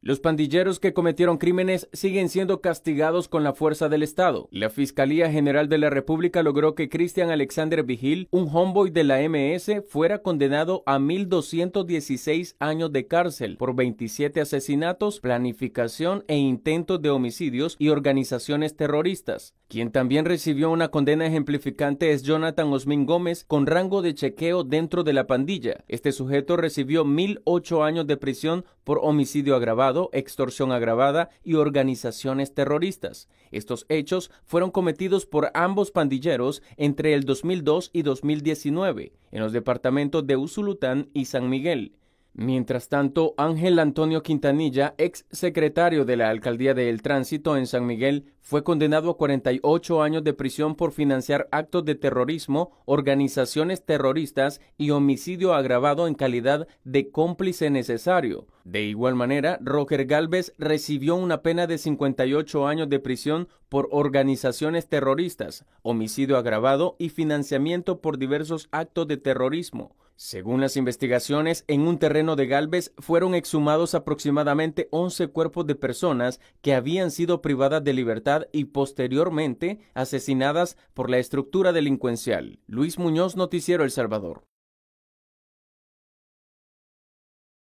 Los pandilleros que cometieron crímenes siguen siendo castigados con la fuerza del Estado. La Fiscalía General de la República logró que Cristian Alexander Vigil, un homeboy de la MS, fuera condenado a 1.216 años de cárcel por 27 asesinatos, planificación e intentos de homicidios y organizaciones terroristas. Quien también recibió una condena ejemplificante es Jonathan Osmin Gómez, con rango de chequeo dentro de la pandilla. Este sujeto recibió 1.008 años de prisión por homicidio agravado extorsión agravada y organizaciones terroristas. Estos hechos fueron cometidos por ambos pandilleros entre el 2002 y 2019 en los departamentos de Usulután y San Miguel. Mientras tanto, Ángel Antonio Quintanilla, ex secretario de la Alcaldía de El Tránsito en San Miguel, fue condenado a 48 años de prisión por financiar actos de terrorismo, organizaciones terroristas y homicidio agravado en calidad de cómplice necesario. De igual manera, Roger Galvez recibió una pena de 58 años de prisión por organizaciones terroristas, homicidio agravado y financiamiento por diversos actos de terrorismo. Según las investigaciones, en un terreno de Galvez fueron exhumados aproximadamente 11 cuerpos de personas que habían sido privadas de libertad y posteriormente asesinadas por la estructura delincuencial. Luis Muñoz, Noticiero El Salvador.